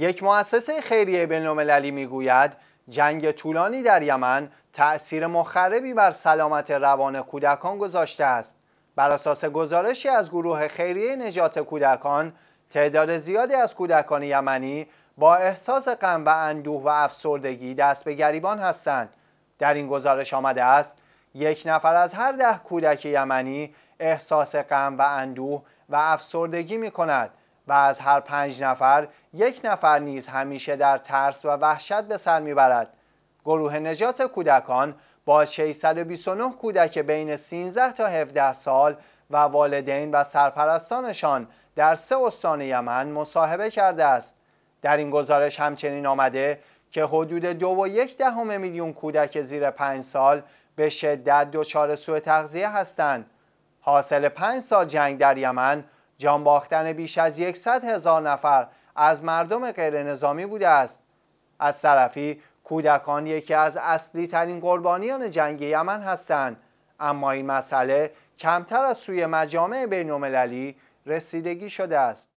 یک مؤسسه خیریه بینالمللی میگوید جنگ طولانی در یمن تأثیر مخربی بر سلامت روان کودکان گذاشته است بر اساس گزارشی از گروه خیریه نجات کودکان تعداد زیادی از کودکان یمنی با احساس غم و اندوه و افسردگی دست به گریبان هستند در این گزارش آمده است یک نفر از هر ده کودک یمنی احساس غم و اندوه و افسردگی می کند و از هر پنج نفر یک نفر نیز همیشه در ترس و وحشت به سر میبرد گروه نجات کودکان با 629 کودک بین 13 تا 17 سال و والدین و سرپرستانشان در سه استان یمن مصاحبه کرده است در این گزارش همچنین آمده که حدود دو و یک دهم میلیون کودک زیر پنج سال به شدت دچار سوء تغذیه هستند حاصل پنج سال جنگ در یمن جان باختن بیش از 100 هزار نفر از مردم غیر نظامی بوده است از طرفی کودکان یکی از اصلی ترین قربانیان جنگ یمن هستند اما این مسئله کمتر از سوی مجامع بین رسیدگی شده است